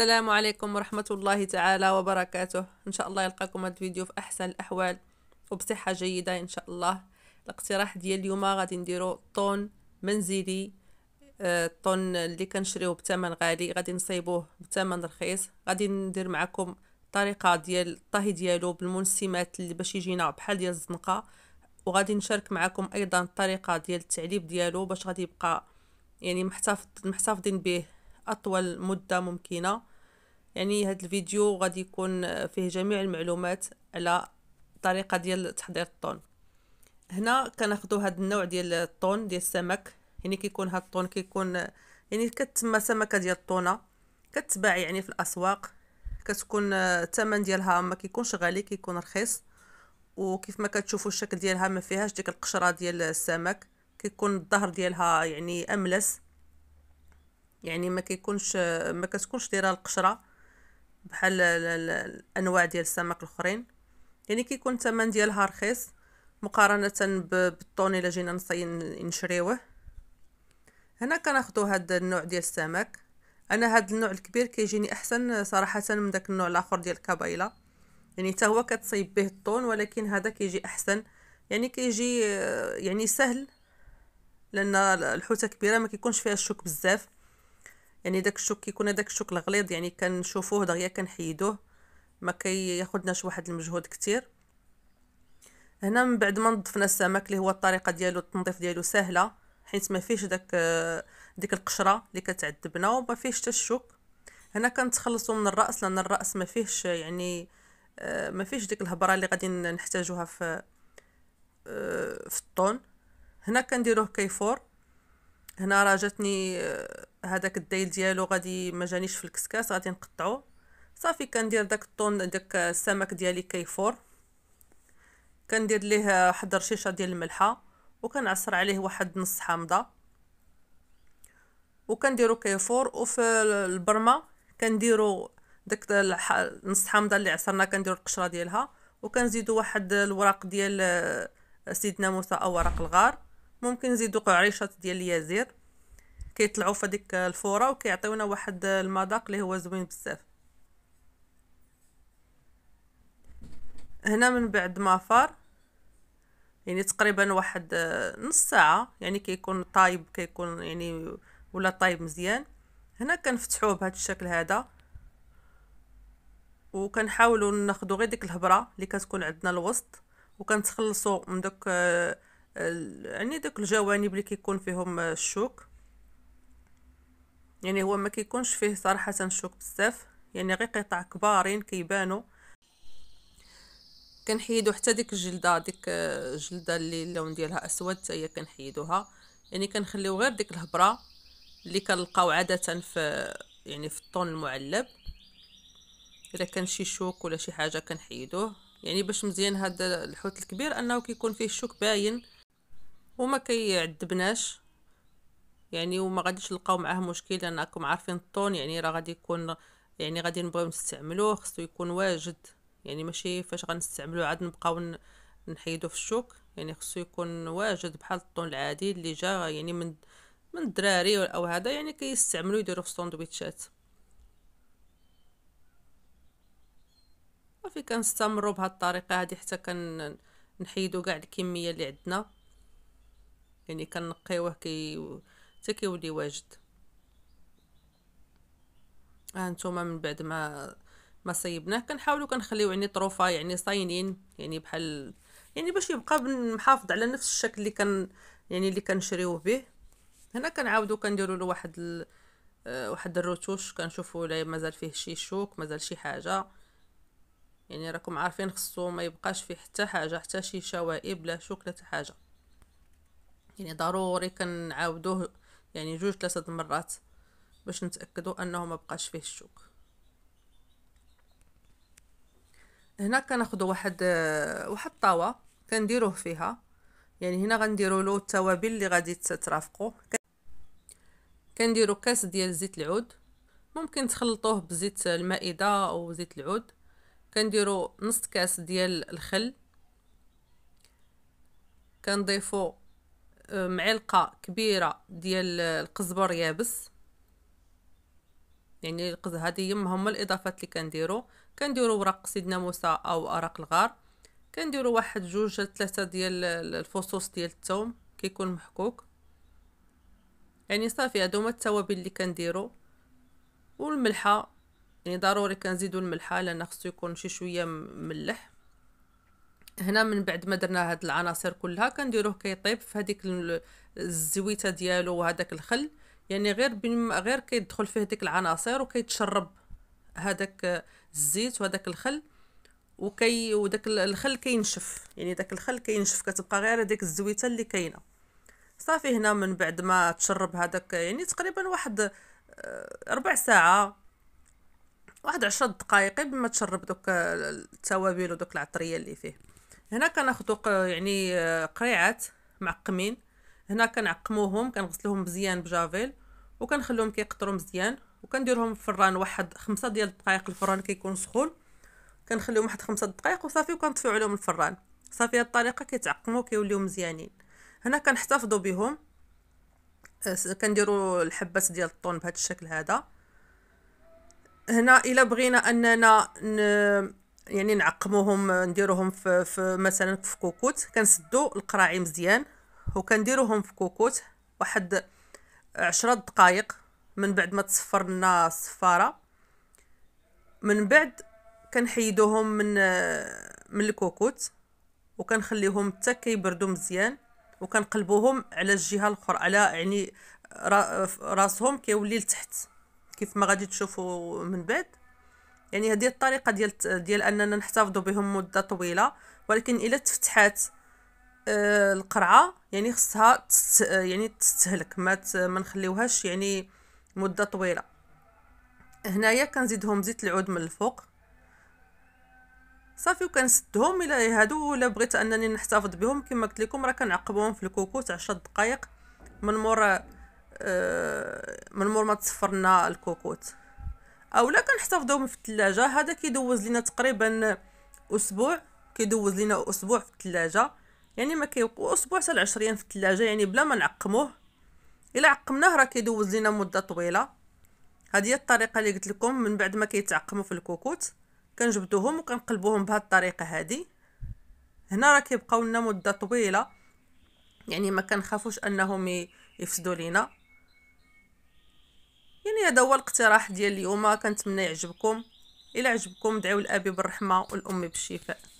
السلام عليكم ورحمة الله تعالى وبركاته إن شاء الله يلقاكم هذا الفيديو في أحسن الأحوال وبصحة جيدة إن شاء الله الاقتراح ديال اليوم غادي نديرو طون منزلي الطون آه، اللي كنشريوه بثمن غالي غادي نصيبوه بثمن رخيص غادي ندير معكم طريقة ديال الطهي ديالو بالمنسمات اللي باش يجينا بحال ديال الزنقه وغادي نشارك معكم ايضا الطريقه ديال التعليب ديالو باش غادي يبقى يعني محتفظ محتفظين به اطول مده ممكنه يعني هذا الفيديو غادي يكون فيه جميع المعلومات على طريقه ديال تحضير الطون هنا كناخذوا هذا النوع ديال الطون ديال السمك يعني كيكون هذا الطون كيكون يعني كتسمى سمكه ديال الطونه كتباع يعني في الاسواق كتكون آه، الثمن ديالها ما كيكونش غالي كيكون رخيص وكيف ما كتشوفوا الشكل ديالها ما فيهاش ديك القشره ديال السمك كيكون الظهر ديالها يعني املس يعني ما كيكونش آه، ما كتكونش دايره القشره بحال الانواع ديال السمك الاخرين يعني كيكون الثمن ديالها رخيص مقارنه بالطون الا جينا نصين نشريوه هنا كناخذوا هذا النوع ديال السمك انا هذا النوع الكبير كيجيني احسن صراحه من داك النوع الاخر ديال الكبايله يعني حتى هو كتصيب به الطون ولكن هذا كيجي احسن يعني كيجي آه، يعني سهل لان الحوته كبيره ما كيكونش فيها الشوك بزاف يعني داك الشوك كيكون هذاك الشوك الغليظ يعني كنشوفوه دغيا كنحيدوه ما كياخدناش واحد المجهود كتير هنا من بعد ما نضفنا السمك اللي هو الطريقه ديالو التنظيف ديالو سهله حيت ما فيش داك ديك القشره اللي كتعذبنا وما فيهش حتى الشوك هنا كنتخلصوا من الراس لان الراس ما فيهش يعني آه، ما فيش ديك الهبره اللي غادي نحتاجوها في آه، في الطون هنا كنديروه كيفور هنا راه جاتني آه، هذاك الديل ديالو غادي ما جانيش في الكسكاس غادي نقطعو صافي كندير داك الطون داك السمك ديالي كيفور كندير ليه واحد رشيشه ديال الملحه وكنعصر عليه واحد نص حامضه وكنديرو كيفور وفي البرمه كنديرو داك نص حامضه اللي عصرنا كنديرو القشره ديالها وكنزيدو واحد الوراق ديال آه، سيدنا موسى او ورق الغار ممكن نزيدو قريشات ديال اليازير كيطلعوا في هذيك الفوره وكيعطيونا واحد المذاق اللي هو زوين بزاف هنا من بعد ما فار يعني تقريبا واحد نص ساعه يعني كيكون طايب كيكون يعني ولا طايب مزيان هنا كنفتحوه بهذا الشكل هذا وكنحاولوا ناخذوا غير ديك الهبره اللي كتكون عندنا الوسط وكنتخلصوا من دوك آه، يعني دوك الجوانب اللي كيكون فيهم آه، الشوك يعني هو ما كيكونش فيه صراحه الشوك بزاف يعني غير قطع كبارين كيبانو كنحيدو حتى ديك الجلده ديك الجلده آه، اللي اللون ديالها اسود هي كنحيدوها يعني كنخليو غير ديك الهبره اللي كنلقاو عاده في يعني في الطون المعلب الا كان شي شوك ولا شي حاجه كنحيدوه يعني باش مزيان هذا الحوت الكبير انه كيكون فيه الشوك باين وما كيعذبناش يعني وما غاديش نلقاو معاه مشكل لان راكم عارفين الطون يعني راه غادي يكون يعني غادي نبغيو نستعملوه خصو يكون واجد يعني ماشي فاش غنستعملوه عاد نبقاو نحيدو في الشوك يعني خصو يكون واجد بحال الطون العادي اللي جا يعني من من الدراري او هذا يعني كيستعملو يديرو في الساندويتشات صافي كنستمروا بهاد الطريقه هادي حتى كنحيدو كاع الكميه اللي عندنا يعني كنقيوه كي حتى كيولي واجد ها آه، نتوما من بعد ما ما صيبناه كنحاولوا كنخليو يعني طروفا يعني صاينين يعني بحال يعني باش يبقى محافظ على نفس الشكل اللي كان يعني اللي كنشريوه به هنا كنعاودو كنديروا له واحد ال... آه، واحد الروتوش كنشوفوا لا مازال فيه شي شوك مازال شي حاجه يعني راكم عارفين خصو ما يبقاش فيه حتى حاجه حتى شي شوائب لا شوك لا حاجه يعني ضروري كنعاودوه يعني جوج ثلاثة المرات باش نتأكدوا أنه ما بقاش فيه الشوك هنا كناخدو واحد واحد الطاوه كنديروه فيها يعني هنا غنديروا له التوابل اللي غادي تترافقوا كنديروا كاس ديال زيت العود ممكن تخلطوه بزيت المائده او زيت العود كنديروا نص كاس ديال الخل كنضيفوا معلقه كبيره ديال القزبر يابس يعني هذه هما الاضافات اللي كنديرو كنديرو ورق سيدنا موسى او ارق الغار كنديرو واحد جوج ثلاثه ديال الفصوص ديال الثوم كيكون محكوك يعني صافي هادو هما التوابل اللي كنديرو والملحه يعني ضروري كنزيدو الملحه لان خصو يكون شي شويه ملح هنا من بعد ما درنا هاد العناصر كلها كنديروه كيطيب في هذيك الزويته ديالو وهذاك الخل يعني غير بم... غير كيدخل فيه ديك العناصر وكيتشرب هذاك الزيت وهذاك الخل وكي وداك الخل كينشف يعني داك الخل كينشف كتبقى غير هذيك الزويته اللي كاينه صافي هنا من بعد ما تشرب هذاك يعني تقريبا واحد آه، ربع ساعه واحد عشرة دقائق قبل ما تشرب دوك التوابل ودوك العطريه اللي فيه هنا كناخدو يعني آه، قريعات معقمين هنا كنعقموهم كنغسلوهم مزيان بجافيل وكنخليهم كيقطرو مزيان وكنديرهم في الفران واحد خمسة ديال الدقائق الفران كيكون سخون كنخليهم واحد خمسة دقائق وصافي وكنطفيو عليهم الفران صافي هاد الطريقه كيتعقمو كيوليو مزيانين هنا كنحتفظوا بهم آه، كنديروا الحبات ديال الطون بهذا الشكل هذا هنا الا بغينا اننا ن... يعني نعقموهم نديروهم في, في مثلا في كوكوت كنسدو القراعي مزيان وكنديروهم في كوكوت واحد عشرة دقائق من بعد ما تصفر لنا الصفاره من بعد كنحيدوهم من من الكوكوت وكنخليهم حتى كيبردوا مزيان وكنقلبوهم على الجهه الاخرى على يعني راسهم كيولي لتحت كيف ما غادي تشوفوا من بعد يعني هذه الطريقه ديال ديال اننا نحتفظوا بهم مده طويله ولكن الا تفتحات آه، القرعه يعني خصها يعني تستهلك ما نخليوهاش يعني مده طويله هنايا كنزيدهم زيت العود من الفوق صافي وكنسدهم الى هادو ولا بغيت انني نحتفظ بهم كما قلت لكم راه كنعقبهم في الكوكوت 10 دقائق من مور آه، من مور ما تصفرنا الكوكوت اولا كنحتفظوهم في الثلاجه هذا كيدوز لينا تقريبا اسبوع كيدوز لينا اسبوع في الثلاجه يعني ما كيبقوا اسبوع حتى 10 في الثلاجه يعني بلا ما نعقموه الا عقمناه راه كيدوز لينا مده طويله هذه هي الطريقه اللي قلت لكم من بعد ما كيتعقموا في الكوكوت كنجبدوهم وكنقلبوهم بهذه الطريقه هذه هنا راه كيبقاو لنا مده طويله يعني ما كنخافوش انهم يفسدوا لينا يعني هذا هو الاقتراح ديال اليوم كنتمنى يعجبكم الى عجبكم دعيو الاب بالرحمه والام بالشفاء